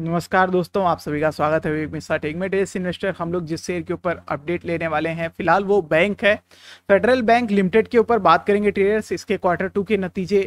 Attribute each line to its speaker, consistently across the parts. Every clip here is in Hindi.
Speaker 1: नमस्कार दोस्तों आप सभी का स्वागत है विवेक मिश्रा टेक इन्वेस्टर हम लोग जिस शेयर के ऊपर अपडेट लेने वाले हैं फिलहाल वो बैंक है फेडरल बैंक लिमिटेड के ऊपर बात करेंगे ट्रेडर्स इसके क्वार्टर टू के नतीजे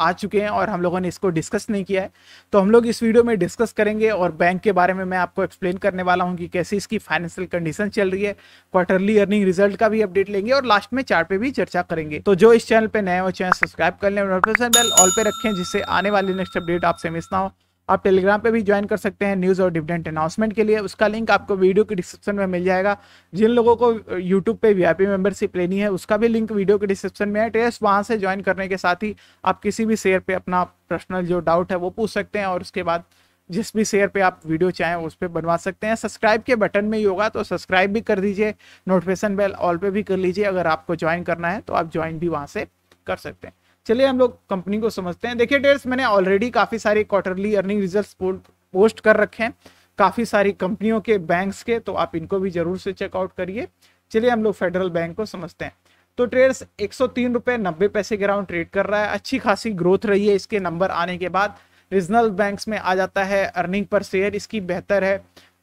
Speaker 1: आ चुके हैं और हम लोगों ने इसको डिस्कस नहीं किया है तो हम लोग इस वीडियो में डिस्कस करेंगे और बैंक के बारे में मैं आपको एक्सप्लेन करने वाला हूँ कि कैसे इसकी फाइनेंशियल कंडीशन चल रही है क्वार्टरली अर्निंग रिजल्ट का भी अपडेट लेंगे और लास्ट में चार्ट पे भी चर्चा करेंगे तो जो इस चैनल पर नए हो चैनल सब्सक्राइब कर लें नोटिफिकेशन बेल ऑल पे रखें जिससे आने वाले नेक्स्ट अपडेट आपसे मिस ना हो आप टेलीग्राम पे भी ज्वाइन कर सकते हैं न्यूज़ और डिविडेंट अनाउंसमेंट के लिए उसका लिंक आपको वीडियो के डिस्क्रिप्शन में मिल जाएगा जिन लोगों को यूट्यूब पे वी मेंबरशिप लेनी है उसका भी लिंक वीडियो के डिस्क्रिप्शन में है टेस्ट तो वहाँ से ज्वाइन करने के साथ ही आप किसी भी शेयर पर अपना पर्सनल जो डाउट है वो पूछ सकते हैं और उसके बाद जिस भी शेयर पे आप वीडियो चाहें उस पर बनवा सकते हैं सब्सक्राइब के बटन में ही होगा तो सब्सक्राइब भी कर दीजिए नोटिफिकेशन बेल ऑल पे भी कर लीजिए अगर आपको ज्वाइन करना है तो आप ज्वाइन भी वहाँ से कर सकते हैं चलिए हम लोग कंपनी को समझते हैं देखिए डेट्स मैंने ऑलरेडी काफ़ी सारे क्वार्टरली अर्निंग रिजल्ट पोस्ट कर रखे हैं काफ़ी सारी कंपनियों के बैंक्स के तो आप इनको भी जरूर से चेकआउट करिए चलिए हम लोग फेडरल बैंक को समझते हैं तो ट्रेड्स एक सौ पैसे के राउंड ट्रेड कर रहा है अच्छी खासी ग्रोथ रही है इसके नंबर आने के बाद रीजनल बैंक्स में आ जाता है अर्निंग पर शेयर इसकी बेहतर है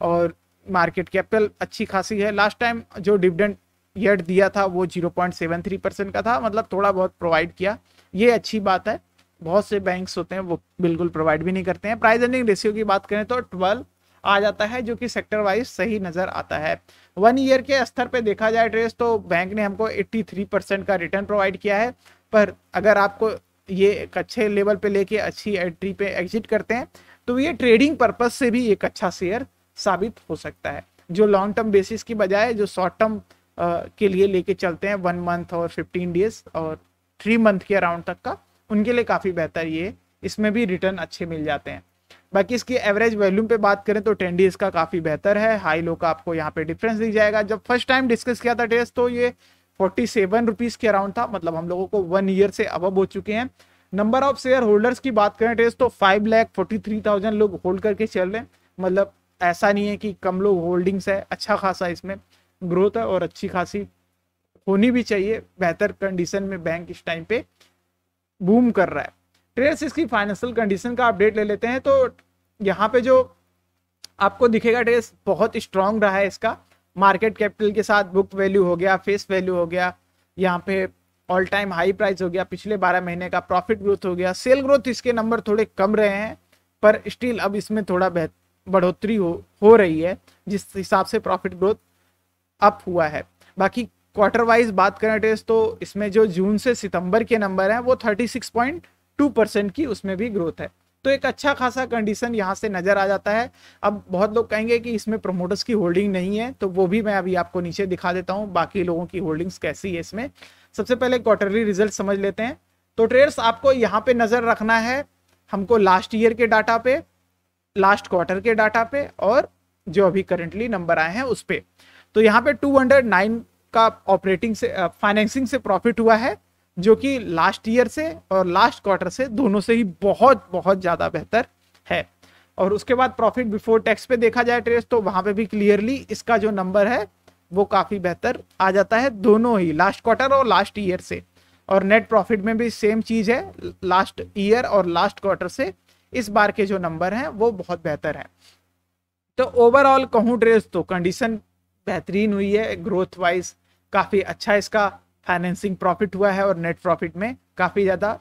Speaker 1: और मार्केट कैपिटल अच्छी खासी है लास्ट टाइम जो डिविडेंड ईयर दिया था वो 0.73 परसेंट का था मतलब थोड़ा बहुत प्रोवाइड किया ये अच्छी बात है बहुत से बैंक्स होते हैं वो बिल्कुल प्रोवाइड भी नहीं करते हैं प्राइस अर्निंग रेशियो की बात करें तो ट्वेल्व आ जाता है जो कि सेक्टर वाइज सही नज़र आता है वन ईयर के स्तर पे देखा जाए ट्रेस तो बैंक ने हमको 83 परसेंट का रिटर्न प्रोवाइड किया है पर अगर आपको ये एक अच्छे लेवल पे लेके अच्छी एंट्री पे एग्जिट करते हैं तो ये ट्रेडिंग पर्पज से भी एक अच्छा शेयर साबित हो सकता है जो लॉन्ग टर्म बेसिस की बजाय जो शॉर्ट टर्म के लिए लेके चलते हैं वन मंथ और फिफ्टीन डेज और थ्री मंथ के अराउंड तक का उनके लिए काफ़ी बेहतर ये इसमें भी रिटर्न अच्छे मिल जाते हैं बाकी इसकी एवरेज वैल्यूम पे बात करें तो टेन डेज का काफ़ी बेहतर है हाई लो का आपको यहाँ पे डिफरेंस दिख जाएगा जब फर्स्ट टाइम डिस्कस किया था टेस्ट तो ये फोर्टी सेवन रुपीज़ के अराउंड था मतलब हम लोगों को वन ईयर से अबब हो चुके हैं नंबर ऑफ शेयर होल्डर्स की बात करें टेस्ट तो five lakh forty three thousand लोग होल्ड करके चल रहे हैं मतलब ऐसा नहीं है कि कम लोग होल्डिंग्स है अच्छा खासा इसमें ग्रोथ है और अच्छी खासी होनी भी चाहिए बेहतर कंडीशन में बैंक इस टाइम पे बूम कर रहा है ट्रेड्स इसकी फाइनेंशियल कंडीशन का अपडेट ले लेते हैं तो यहाँ पे जो आपको दिखेगा ट्रेस बहुत स्ट्रांग रहा है इसका मार्केट कैपिटल के साथ बुक वैल्यू हो गया फेस वैल्यू हो गया यहाँ पे ऑल टाइम हाई प्राइस हो गया पिछले 12 महीने का प्रॉफिट ग्रोथ हो गया सेल ग्रोथ इसके नंबर थोड़े कम रहे हैं पर स्टिल अब इसमें थोड़ा बढ़ोतरी हो हो रही है जिस हिसाब से प्रॉफिट ग्रोथ अप हुआ है बाकी क्वार्टर वाइज बात करें टेस्ट तो इसमें जो जून से सितंबर के नंबर हैं वो 36.2 परसेंट की उसमें भी ग्रोथ है तो एक अच्छा खासा कंडीशन यहां से नज़र आ जाता है अब बहुत लोग कहेंगे कि इसमें प्रोमोटर्स की होल्डिंग नहीं है तो वो भी मैं अभी आपको नीचे दिखा देता हूँ बाकी लोगों की होल्डिंग्स कैसी है इसमें सबसे पहले क्वार्टरली रिजल्ट समझ लेते हैं तो ट्रेड्स आपको यहाँ पे नज़र रखना है हमको लास्ट ईयर के डाटा पे लास्ट क्वार्टर के डाटा पे और जो अभी करेंटली नंबर आए हैं उस पर तो यहाँ पे 209 का ऑपरेटिंग से फाइनेंसिंग uh, से प्रॉफिट हुआ है जो कि लास्ट ईयर से और लास्ट क्वार्टर से दोनों से ही बहुत बहुत ज़्यादा बेहतर है और उसके बाद प्रॉफिट बिफोर टैक्स पे देखा जाए ट्रेस तो वहाँ पे भी क्लियरली इसका जो नंबर है वो काफ़ी बेहतर आ जाता है दोनों ही लास्ट क्वार्टर और लास्ट ईयर से और नेट प्रॉफिट में भी सेम चीज़ है लास्ट ईयर और लास्ट क्वार्टर से इस बार के जो नंबर हैं वो बहुत बेहतर है तो ओवरऑल कहूँ ड्रेस तो कंडीशन बेहतरीन हुई है ग्रोथ वाइज काफ़ी अच्छा इसका फाइनेंसिंग प्रॉफिट हुआ है और नेट प्रॉफिट में काफ़ी ज़्यादा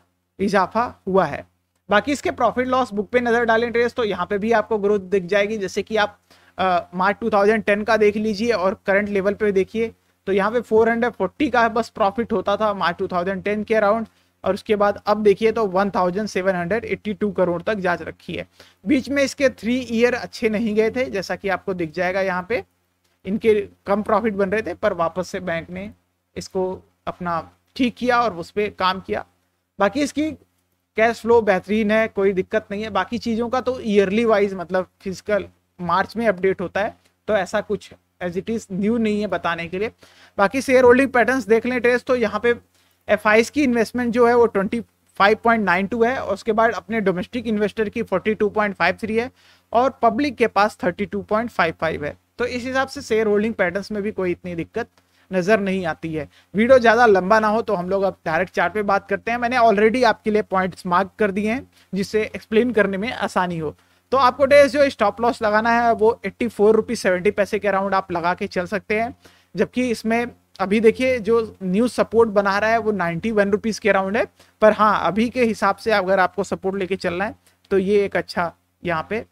Speaker 1: इजाफा हुआ है बाकी इसके प्रॉफिट लॉस बुक पे नज़र डालें ट्रेस तो यहाँ पे भी आपको ग्रोथ दिख जाएगी जैसे कि आप मार्च uh, 2010 का देख लीजिए और करंट लेवल पे देखिए तो यहाँ पे 440 का बस प्रॉफिट होता था मार्च 2010 के अराउंड और उसके बाद अब देखिए तो 1782 करोड़ तक जा रखी है बीच में इसके थ्री ईयर अच्छे नहीं गए थे जैसा कि आपको दिख जाएगा यहाँ पे इनके कम प्रॉफिट बन रहे थे पर वापस से बैंक ने इसको अपना ठीक किया और उस पर काम किया बाकी इसकी कैश फ्लो बेहतरीन है कोई दिक्कत नहीं है बाकी चीज़ों का तो ईयरली वाइज मतलब फिजिकल मार्च में अपडेट होता है तो ऐसा कुछ एज इट इज़ न्यू नहीं है बताने के लिए बाकी शेयर होल्डिंग पैटर्न देख लें ट्रेस तो यहाँ पे एफ की इन्वेस्टमेंट जो है वो ट्वेंटी 5.92 है और उसके बाद अपने डोमेस्टिक इन्वेस्टर की फोर्टी है और पब्लिक के पास थर्टी है तो इस हिसाब से शेयर होल्डिंग पैटर्न में भी कोई इतनी दिक्कत नज़र नहीं आती है वीडियो ज़्यादा लंबा ना हो तो हम लोग अब डायरेक्ट चार्ट पे बात करते हैं मैंने ऑलरेडी आपके लिए पॉइंट्स मार्क कर दिए हैं जिससे एक्सप्लेन करने में आसानी हो तो आपको डेज जो स्टॉप लॉस लगाना है वो एट्टी फोर रुपीज़ सेवेंटी पैसे के अराउंड आप लगा के चल सकते हैं जबकि इसमें अभी देखिए जो न्यू सपोर्ट बना रहा है वो नाइन्टी वन रुपीज़ के अराउंड है पर हाँ अभी के हिसाब से अगर आपको सपोर्ट लेके चलना है तो ये एक अच्छा यहाँ पे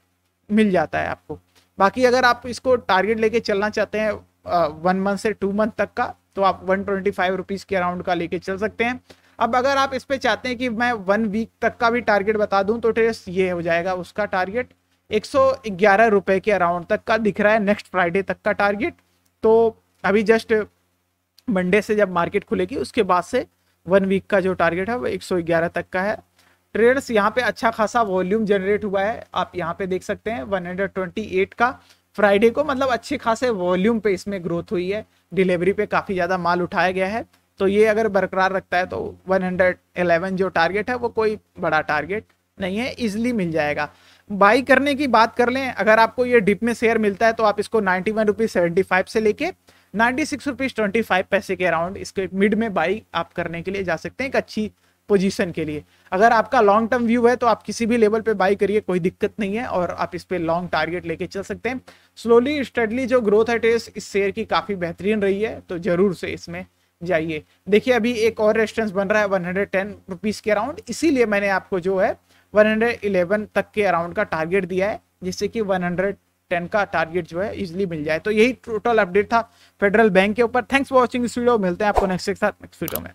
Speaker 1: मिल जाता है आपको बाकी अगर आप इसको टारगेट लेके चलना चाहते हैं वन मंथ से टू मंथ तक का तो आप वन ट्वेंटी फाइव रुपीज़ के अराउंड का लेके चल सकते हैं अब अगर आप इस पर चाहते हैं कि मैं वन वीक तक का भी टारगेट बता दूं तो टेस्ट ये हो जाएगा उसका टारगेट एक सौ ग्यारह के अराउंड तक का दिख रहा है नेक्स्ट फ्राइडे तक का टारगेट तो अभी जस्ट मंडे से जब मार्केट खुलेगी उसके बाद से वन वीक का जो टारगेट है वो एक सौ ग्यारह तक का है ट्रेड्स यहाँ पे अच्छा खासा वॉल्यूम जनरेट हुआ है आप यहाँ पे देख सकते हैं 128 का फ्राइडे को मतलब अच्छे खासे वॉल्यूम पे इसमें ग्रोथ हुई है डिलीवरी पे काफ़ी ज़्यादा माल उठाया गया है तो ये अगर बरकरार रखता है तो 111 जो टारगेट है वो कोई बड़ा टारगेट नहीं है इजिली मिल जाएगा बाई करने की बात कर लें अगर आपको ये डिप में शेयर मिलता है तो आप इसको ninety one rupees seventy five से लेके ninety six rupees twenty five पैसे के अराउंड इसके मिड में बाई आप करने के लिए जा सकते हैं एक अच्छी पोजीशन के लिए अगर आपका लॉन्ग टर्म व्यू है तो आप किसी भी लेवल पे बाई करिए कोई दिक्कत नहीं है और आप इस पर लॉन्ग टारगेट लेके चल सकते हैं स्लोली स्टडली जो ग्रोथ है टेस्ट इस शेयर की काफ़ी बेहतरीन रही है तो ज़रूर से इसमें जाइए देखिए अभी एक और रेस्टोरेंस बन रहा है वन हंड्रेड टेन रुपीज़ के अराउंड इसीलिए मैंने आपको जो है वन हंड्रेड इलेवन तक के अराउंड का टारगेट दिया है जिससे कि वन हंड्रेड टेन का टारगेट जो है इजिली मिल जाए तो यही टोटल अपडेट था फेडरल बैंक के ऊपर थैंक्स फॉर वॉचिंग इस वीडियो मिलते हैं आपको नेक्स्ट के साथ नेक्स्ट वीडियो में